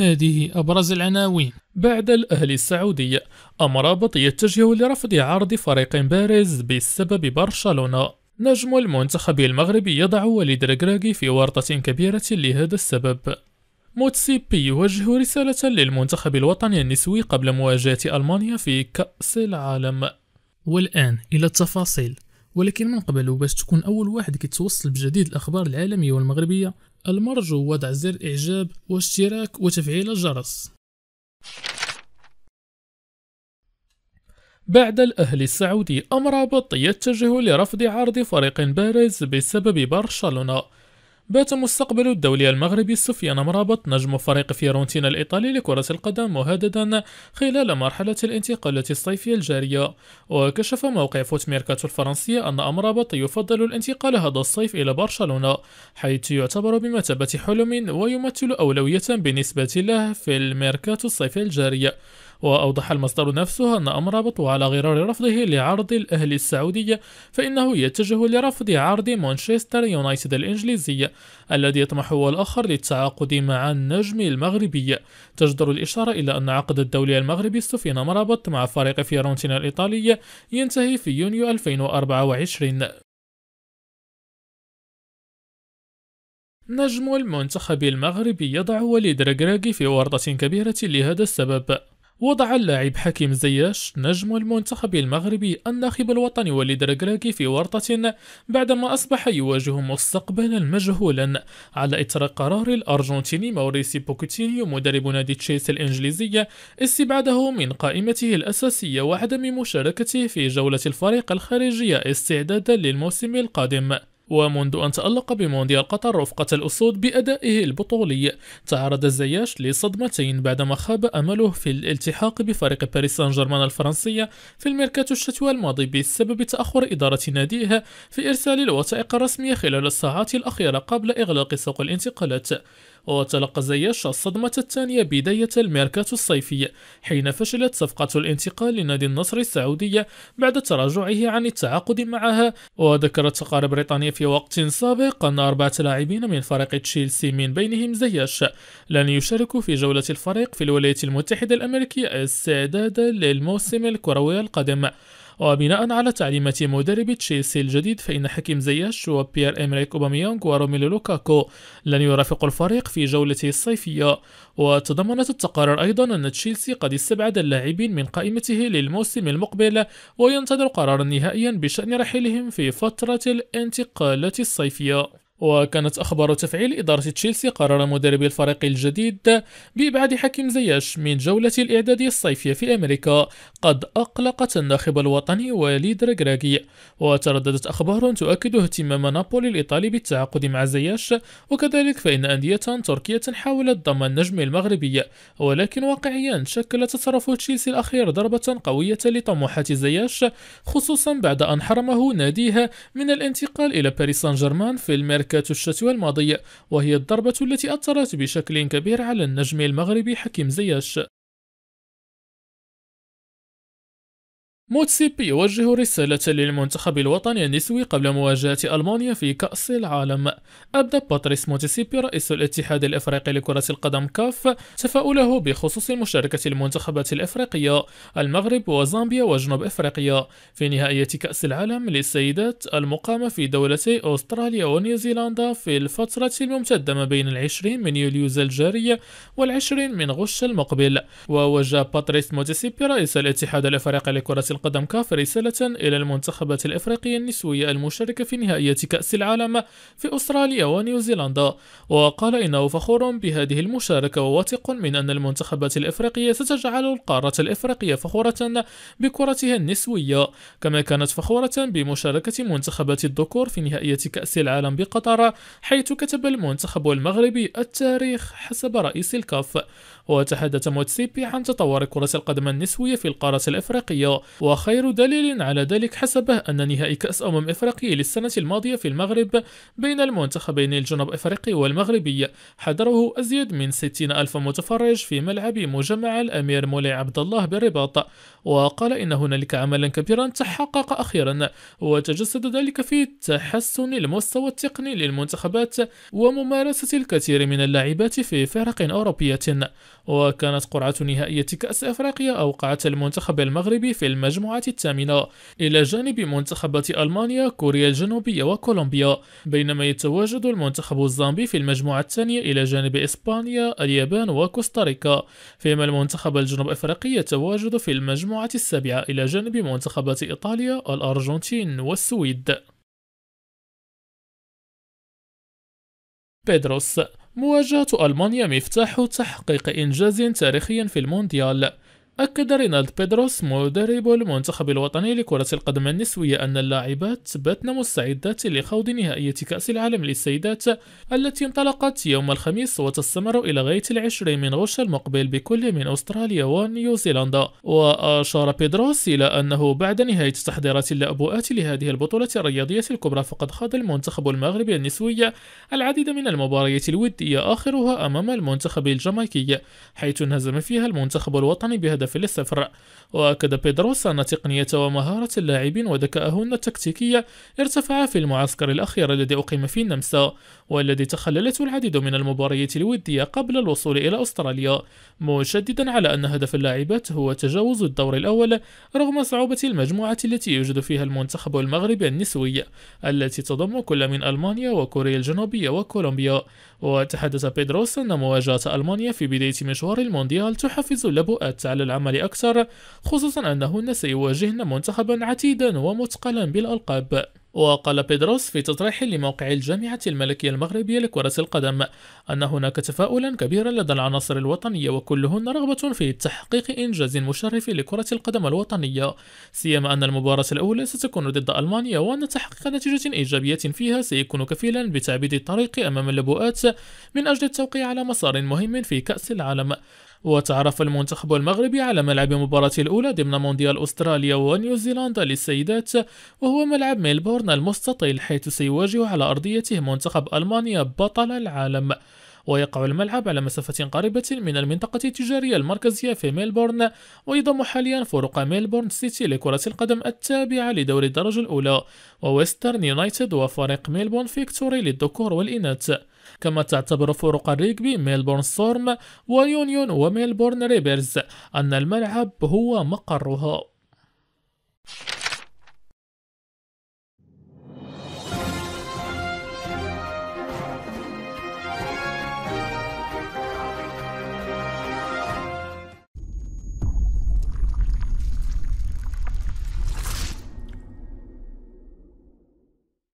هذه أبرز العناوين بعد الأهلي السعودي أمرابط يتجه لرفض عرض فريق بارز بسبب برشلونة نجم المنتخب المغربي يضع وليد ركراكي في ورطة كبيرة لهذا السبب موتسيبي يوجه رسالة للمنتخب الوطني النسوي قبل مواجهة ألمانيا في كأس العالم والآن إلى التفاصيل ولكن من قبل باش تكون أول واحد كيتوصل بجديد الأخبار العالمية والمغربية المرجو وضع زر إعجاب واشتراك وتفعيل الجرس بعد الأهلي السعودي أمرابط يتجه لرفض عرض فريق بارز بسبب برشلونة بات مستقبل الدولي المغربي سفيان مرابط نجم فريق فيرونتينا الإيطالي لكرة القدم مهددا خلال مرحلة الانتقالات الصيفية الجارية وكشف موقع فوت ميركاتو الفرنسية أن أمرابط يفضل الانتقال هذا الصيف إلى برشلونة حيث يعتبر بمثابة حلم ويمثل أولوية بالنسبة له في الميركاتو الصيفي الجاري وأوضح المصدر نفسه أن أمربط على غرار رفضه لعرض الأهلي السعودية فإنه يتجه لرفض عرض مانشستر يونايتد الإنجليزي الذي يطمح هو الآخر للتعاقد مع النجم المغربي تجدر الإشارة إلى أن عقد الدولي المغربي سفينة مرابط مع فريق فيرونتينا الإيطالية ينتهي في يونيو 2024 نجم المنتخب المغربي يضع وليد رجراجي في ورطة كبيرة لهذا السبب وضع اللاعب حكيم زياش نجم المنتخب المغربي الناخب الوطني وليد ركراكي في ورطة بعدما أصبح يواجه مستقبلا مجهولا على إثر قرار الأرجنتيني موريسي بوكوتينيو مدرب نادي تشيس الإنجليزية استبعاده من قائمته الأساسية وعدم مشاركته في جولة الفريق الخارجية استعدادا للموسم القادم ومنذ أن تألق بمونديال قطر رفقة الأسود بأدائه البطولي تعرض الزياش لصدمتين بعدما خاب أمله في الالتحاق بفريق باريس سان جيرمان الفرنسية في الميركاتو الشتوى الماضي بسبب تأخر إدارة ناديه في إرسال الوثائق الرسمية خلال الساعات الأخيرة قبل إغلاق سوق الانتقالات وتلقى زياش الصدمة الثانية بداية الميركاتو الصيفي حين فشلت صفقة الانتقال لنادي النصر السعودية بعد تراجعه عن التعاقد معها وذكرت تقارير بريطانية في وقت سابق أن أربعة لاعبين من فريق تشيلسي من بينهم زياش لن يشاركوا في جولة الفريق في الولايات المتحدة الأمريكية استعدادا للموسم الكروي القادم وبناء على تعليمات مدرب تشيلسي الجديد فإن حكيم زياش وبيير إمريك أوباميانغ وروميلو لوكاكو لن يرافق الفريق في جولته الصيفية وتضمنت التقارير أيضا أن تشيلسي قد استبعد اللاعبين من قائمته للموسم المقبل وينتظر قرارا نهائيا بشأن رحيلهم في فترة الانتقالات الصيفية وكانت أخبار تفعيل إدارة تشيلسي قرار مدرب الفريق الجديد بإبعاد حكيم زياش من جولة الإعداد الصيفية في أمريكا قد أقلقت الناخب الوطني وليد رجراجي وترددت أخبار تؤكد اهتمام نابولي الإيطالي بالتعاقد مع زياش وكذلك فإن أندية تركية حاولت ضم النجم المغربي ولكن واقعيا شكل تصرف تشيلسي الأخير ضربة قوية لطموحات زياش خصوصا بعد أن حرمه ناديه من الانتقال إلى باريس سان جيرمان في المركز حركات الشتوى الماضي وهي الضربة التي أثرت بشكل كبير على النجم المغربي حكيم زياش موتسيب يوجه رسالة للمنتخب الوطني النسوي قبل مواجهة ألمانيا في كأس العالم أبدى باتريس موتسيب رئيس الاتحاد الإفريقي لكرة القدم كاف تفاؤله بخصوص مشاركة المنتخبات الإفريقية المغرب وزامبيا وجنوب إفريقيا في نهائية كأس العالم للسيدات المقامة في دولتي أستراليا ونيوزيلندا في الفترة الممتدة ما بين العشرين من يوليوز الجاري والعشرين من غش المقبل ووجه باتريس موتسيب رئيس الاتحاد الإفريقي لكرة القدم كاف رسالة إلى المنتخبات الإفريقية النسوية المشاركة في نهائية كأس العالم في أستراليا ونيوزيلندا وقال إنه فخور بهذه المشاركة وواثق من أن المنتخبات الإفريقية ستجعل القارة الإفريقية فخورة بكرتها النسوية كما كانت فخورة بمشاركة منتخبات الذكور في نهائية كأس العالم بقطر حيث كتب المنتخب المغربي التاريخ حسب رئيس الكاف وتحدث موتسيبي عن تطور كرة القدم النسوية في القارة الإفريقية وخير دليل على ذلك حسبه أن نهائي كأس أمم إفريقي للسنة الماضية في المغرب بين المنتخبين الجنوب إفريقي والمغربي حضره أزيد من 60 ألف متفرج في ملعب مجمع الأمير مولاي عبد الله بالرباط وقال إن هنالك عملا كبيرا تحقق أخيرا وتجسد ذلك في تحسن المستوى التقني للمنتخبات وممارسة الكثير من اللاعبات في فرق أوروبية وكانت قرعة نهائية كأس إفريقيا أوقعت المنتخب المغربي في المجموعة المجموعة الثامنة إلى جانب منتخبات ألمانيا كوريا الجنوبية وكولومبيا بينما يتواجد المنتخب الزامبي في المجموعة الثانية إلى جانب إسبانيا اليابان وكوستاريكا فيما المنتخب الجنوب أفريقي يتواجد في المجموعة السابعة إلى جانب منتخبات إيطاليا الأرجنتين والسويد بيدروس مواجهة ألمانيا مفتاح تحقيق إنجاز تاريخي في المونديال أكد رينالد بيدروس مدرب المنتخب الوطني لكرة القدم النسوية أن اللاعبات باتن مستعدات لخوض نهائية كأس العالم للسيدات التي انطلقت يوم الخميس وتستمر إلى غاية العشرين من غش المقبل بكل من أستراليا ونيوزيلندا وأشار بيدروس إلى أنه بعد نهاية تحضيرات اللأبوءات لهذه البطولة الرياضية الكبرى فقد خاض المنتخب المغربي النسوي العديد من المباريات الودية آخرها أمام المنتخب الجامايكي حيث انهزم فيها المنتخب الوطني بهدف فليس للصفر وأكد بيدروس أن تقنية ومهارة اللاعبين وذكائهن التكتيكية ارتفع في المعسكر الأخير الذي أقيم في النمسا والذي تخللته العديد من المباريات الودية قبل الوصول إلى أستراليا مشددا على أن هدف اللاعبات هو تجاوز الدور الأول رغم صعوبة المجموعة التي يوجد فيها المنتخب المغربي النسوي التي تضم كل من ألمانيا وكوريا الجنوبية وكولومبيا وتحدث بيدروس أن مواجهة ألمانيا في بداية مشوار المونديال تحفز لبؤات على العمل العمل أكثر خصوصا أنهن سيواجهن منتخبا عتيدا ومثقلا بالألقاب وقال بيدروس في تطريح لموقع الجامعة الملكية المغربية لكرة القدم أن هناك تفاؤلا كبيرا لدى العناصر الوطنية وكلهن رغبة في تحقيق إنجاز مشرف لكرة القدم الوطنية سيما أن المباراة الأولى ستكون ضد ألمانيا وأن تحقيق نتيجة إيجابية فيها سيكون كفيلا بتعبيد الطريق أمام اللبؤات من أجل التوقيع على مسار مهم في كأس العالم وتعرف المنتخب المغربي على ملعب مباراة الأولى ضمن مونديال أستراليا ونيوزيلندا للسيدات وهو ملعب ميلبورن المستطيل حيث سيواجه على أرضيته منتخب ألمانيا بطل العالم ويقع الملعب على مسافة قريبة من المنطقة التجارية المركزية في ميلبورن ويضم حاليا فرق ميلبورن سيتي لكرة القدم التابعة لدوري الدرجة الأولى وويسترن يونايتد وفريق ميلبورن فيكتوري للذكور والإناث كما تعتبر فرق الريغبي ميلبورن ستورم ويونيون وميلبورن ريبرز أن الملعب هو مقرها